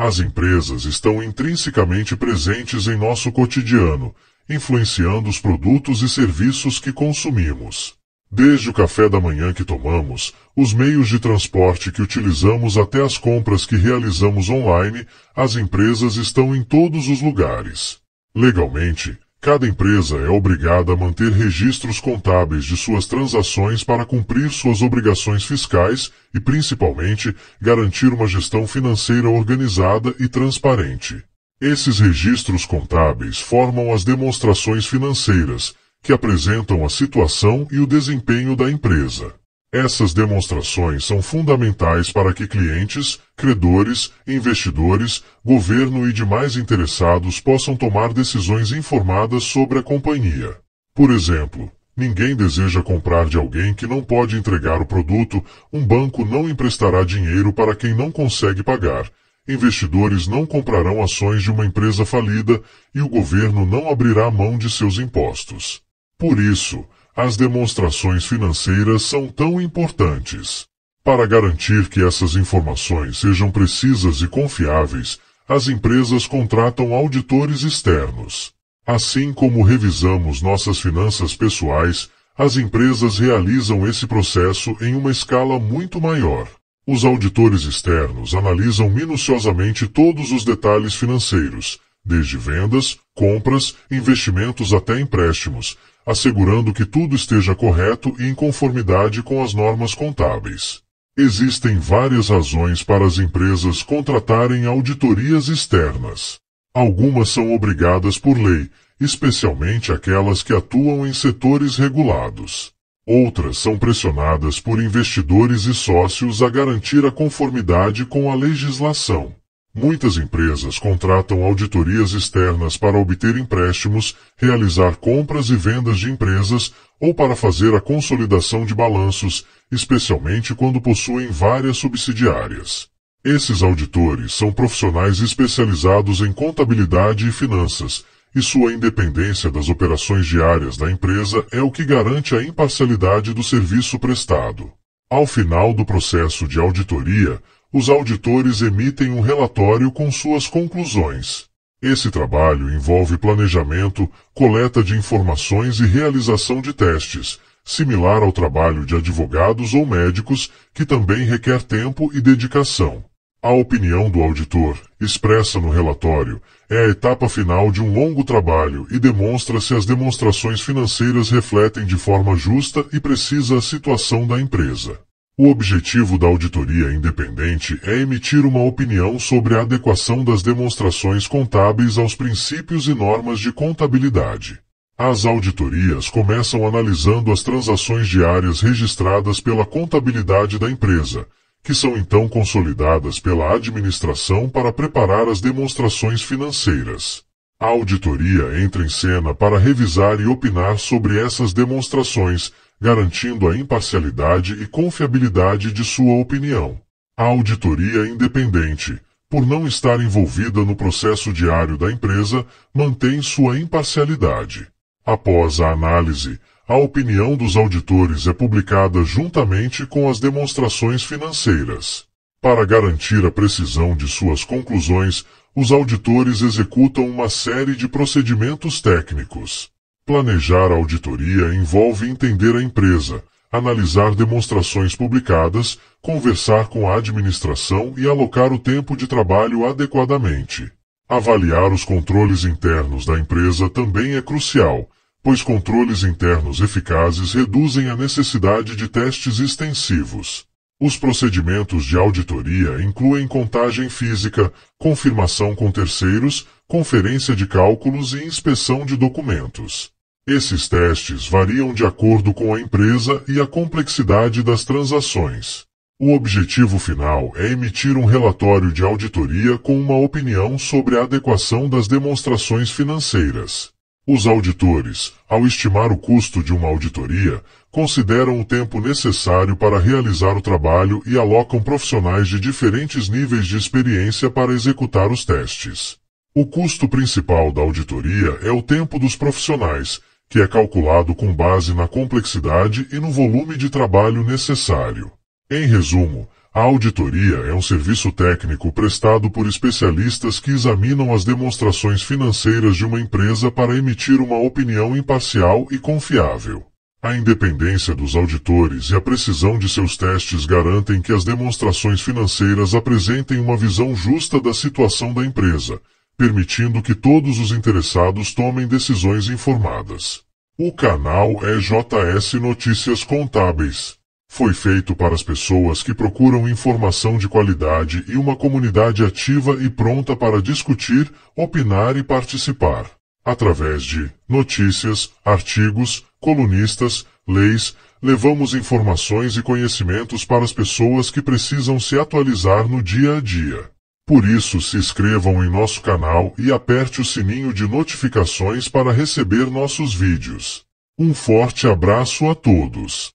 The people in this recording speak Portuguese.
As empresas estão intrinsecamente presentes em nosso cotidiano, influenciando os produtos e serviços que consumimos. Desde o café da manhã que tomamos, os meios de transporte que utilizamos até as compras que realizamos online, as empresas estão em todos os lugares. Legalmente, Cada empresa é obrigada a manter registros contábeis de suas transações para cumprir suas obrigações fiscais e, principalmente, garantir uma gestão financeira organizada e transparente. Esses registros contábeis formam as demonstrações financeiras, que apresentam a situação e o desempenho da empresa. Essas demonstrações são fundamentais para que clientes, credores, investidores, governo e demais interessados possam tomar decisões informadas sobre a companhia. Por exemplo, ninguém deseja comprar de alguém que não pode entregar o produto, um banco não emprestará dinheiro para quem não consegue pagar, investidores não comprarão ações de uma empresa falida e o governo não abrirá mão de seus impostos. Por isso, as demonstrações financeiras são tão importantes. Para garantir que essas informações sejam precisas e confiáveis, as empresas contratam auditores externos. Assim como revisamos nossas finanças pessoais, as empresas realizam esse processo em uma escala muito maior. Os auditores externos analisam minuciosamente todos os detalhes financeiros, desde vendas, compras, investimentos até empréstimos, assegurando que tudo esteja correto e em conformidade com as normas contábeis. Existem várias razões para as empresas contratarem auditorias externas. Algumas são obrigadas por lei, especialmente aquelas que atuam em setores regulados. Outras são pressionadas por investidores e sócios a garantir a conformidade com a legislação. Muitas empresas contratam auditorias externas para obter empréstimos, realizar compras e vendas de empresas ou para fazer a consolidação de balanços, especialmente quando possuem várias subsidiárias. Esses auditores são profissionais especializados em contabilidade e finanças, e sua independência das operações diárias da empresa é o que garante a imparcialidade do serviço prestado. Ao final do processo de auditoria, os auditores emitem um relatório com suas conclusões. Esse trabalho envolve planejamento, coleta de informações e realização de testes, similar ao trabalho de advogados ou médicos, que também requer tempo e dedicação. A opinião do auditor, expressa no relatório, é a etapa final de um longo trabalho e demonstra se as demonstrações financeiras refletem de forma justa e precisa a situação da empresa. O objetivo da auditoria independente é emitir uma opinião sobre a adequação das demonstrações contábeis aos princípios e normas de contabilidade. As auditorias começam analisando as transações diárias registradas pela contabilidade da empresa, que são então consolidadas pela administração para preparar as demonstrações financeiras. A auditoria entra em cena para revisar e opinar sobre essas demonstrações garantindo a imparcialidade e confiabilidade de sua opinião. A auditoria independente, por não estar envolvida no processo diário da empresa, mantém sua imparcialidade. Após a análise, a opinião dos auditores é publicada juntamente com as demonstrações financeiras. Para garantir a precisão de suas conclusões, os auditores executam uma série de procedimentos técnicos. Planejar a auditoria envolve entender a empresa, analisar demonstrações publicadas, conversar com a administração e alocar o tempo de trabalho adequadamente. Avaliar os controles internos da empresa também é crucial, pois controles internos eficazes reduzem a necessidade de testes extensivos. Os procedimentos de auditoria incluem contagem física, confirmação com terceiros, conferência de cálculos e inspeção de documentos. Esses testes variam de acordo com a empresa e a complexidade das transações. O objetivo final é emitir um relatório de auditoria com uma opinião sobre a adequação das demonstrações financeiras. Os auditores, ao estimar o custo de uma auditoria, consideram o tempo necessário para realizar o trabalho e alocam profissionais de diferentes níveis de experiência para executar os testes. O custo principal da auditoria é o tempo dos profissionais, que é calculado com base na complexidade e no volume de trabalho necessário. Em resumo, a auditoria é um serviço técnico prestado por especialistas que examinam as demonstrações financeiras de uma empresa para emitir uma opinião imparcial e confiável. A independência dos auditores e a precisão de seus testes garantem que as demonstrações financeiras apresentem uma visão justa da situação da empresa, permitindo que todos os interessados tomem decisões informadas. O canal é JS Notícias Contábeis. Foi feito para as pessoas que procuram informação de qualidade e uma comunidade ativa e pronta para discutir, opinar e participar, através de notícias, artigos, colunistas, leis, levamos informações e conhecimentos para as pessoas que precisam se atualizar no dia a dia. Por isso, se inscrevam em nosso canal e aperte o sininho de notificações para receber nossos vídeos. Um forte abraço a todos!